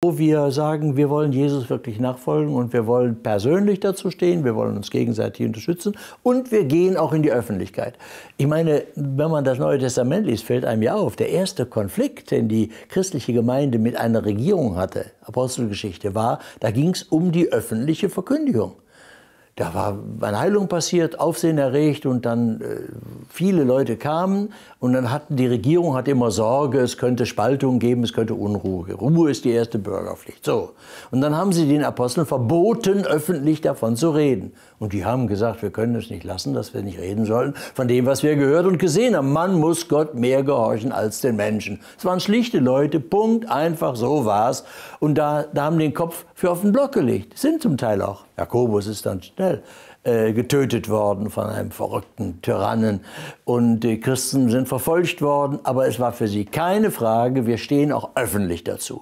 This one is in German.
wo wir sagen, wir wollen Jesus wirklich nachfolgen und wir wollen persönlich dazu stehen, wir wollen uns gegenseitig unterstützen und wir gehen auch in die Öffentlichkeit. Ich meine, wenn man das Neue Testament liest, fällt einem ja auf, der erste Konflikt, den die christliche Gemeinde mit einer Regierung hatte, Apostelgeschichte, war, da ging es um die öffentliche Verkündigung. Da war eine Heilung passiert, Aufsehen erregt und dann äh, viele Leute kamen und dann hatten die Regierung hat immer Sorge, es könnte Spaltung geben, es könnte Unruhe. Ruhe ist die erste Bürgerpflicht. So. Und dann haben sie den Aposteln verboten, öffentlich davon zu reden. Und die haben gesagt, wir können es nicht lassen, dass wir nicht reden sollen von dem, was wir gehört und gesehen haben. Man muss Gott mehr gehorchen als den Menschen. Es waren schlichte Leute, Punkt, einfach so war's. Und da, da haben den Kopf für auf den Block gelegt. Sind zum Teil auch. Jakobus ist dann schnell äh, getötet worden von einem verrückten Tyrannen. Und die Christen sind verfolgt worden, aber es war für sie keine Frage, wir stehen auch öffentlich dazu.